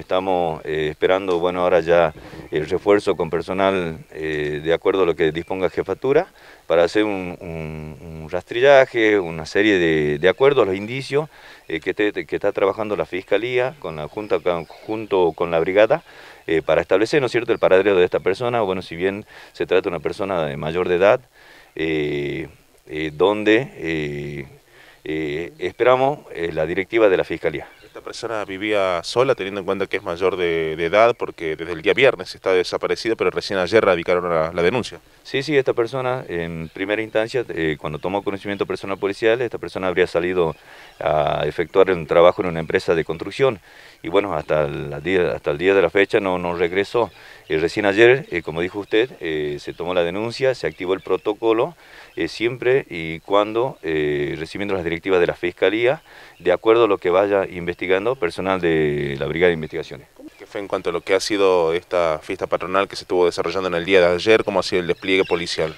Estamos eh, esperando, bueno, ahora ya el refuerzo con personal eh, de acuerdo a lo que disponga jefatura para hacer un, rastrillaje, una serie de, acuerdos, los indicios eh, que, está trabajando la Fiscalía con la junta, junto con la Brigada para establecer, cierto?, el paradero de esta persona. Bueno, si bien se trata de una persona de mayor de edad, donde esperamos la directiva de la Fiscalía. Esta persona vivía sola, teniendo en cuenta que es mayor de, edad, porque desde el día viernes está desaparecida, pero recién ayer radicaron la, denuncia. Sí, sí, esta persona, en primera instancia, eh, cuando tomó conocimiento personal policial, esta persona habría salido a efectuar un trabajo en una empresa de construcción. Y bueno, hasta el día, hasta el día de la fecha no, no regresó. Eh, recién ayer, eh, como dijo usted, se tomó la denuncia, se activó el protocolo, siempre y cuando recibiendo las directivas de la Fiscalía, de acuerdo a lo que vaya investigando personal de la Brigada de Investigaciones. ¿Qué fue en cuanto a lo que ha sido esta fiesta patronal que se estuvo desarrollando en el día de ayer? ¿Cómo ha sido el despliegue policial?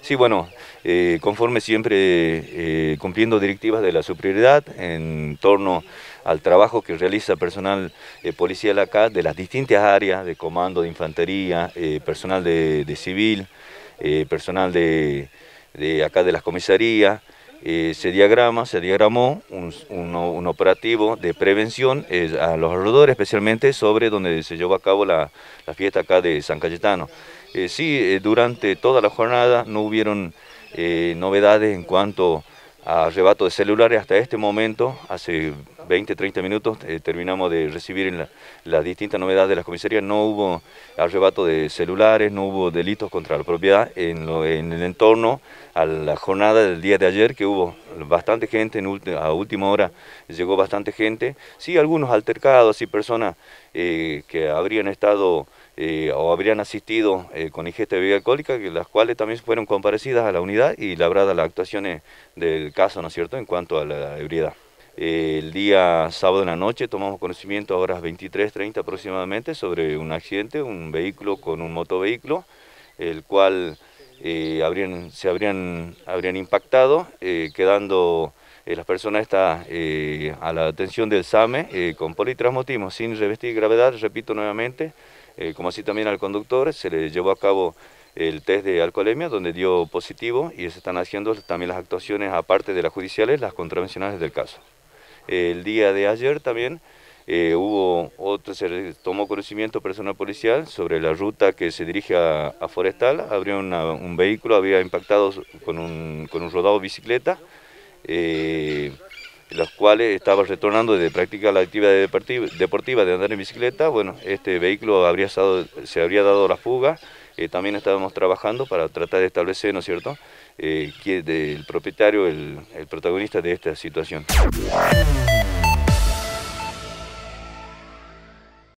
Sí, bueno, eh, conforme siempre eh, cumpliendo directivas de la superioridad en torno al trabajo que realiza personal eh, policial acá de las distintas áreas de comando de infantería, personal de, civil, personal de, de acá de las comisarías. Eh, se diagrama, se diagramó un, un, operativo de prevención eh, a los alrededores, especialmente sobre donde se llevó a cabo la, la fiesta acá de San Cayetano. Eh, sí, durante toda la jornada no hubieron novedades en cuanto arrebato de celulares hasta este momento, hace 20, 30 minutos, eh, terminamos de recibir las distintas novedades de las comisarías, no hubo arrebato de celulares, no hubo delitos contra la propiedad en, el entorno a la jornada del día de ayer, que hubo bastante gente, en a última hora llegó bastante gente, sí, algunos altercados, y personas eh, que habrían estado... Eh, o habrían asistido eh, con ingesta de bebida alcohólica, las cuales también fueron comparecidas a la unidad y labradas las actuaciones del caso, ¿no es cierto?, en cuanto a la ebriedad. el día sábado en la noche tomamos conocimiento a horas 23.30 aproximadamente sobre un accidente, un vehículo con un motovehículo, el cual eh, habrían, se habrían, habrían impactado, quedando las personas a la atención del SAME con politransmotismo sin revestir gravedad, repito nuevamente, eh, como así también al conductor, se le llevó a cabo el test de alcoholemia donde dio positivo y se están haciendo también las actuaciones, aparte de las judiciales, las contravencionales del caso. El día de ayer también eh, hubo otro, se tomó conocimiento personal policial sobre la ruta que se dirige a, Forestal, abrió un vehículo, había impactado con un, con un rodado bicicleta. Eh, los cuales estaban retornando de practicar la actividad deportiva, de andar en bicicleta, bueno, este vehículo habría estado, se habría dado la fuga. Eh, también estábamos trabajando para tratar de establecer, ¿no es cierto?, eh, que el propietario, el protagonista de esta situación.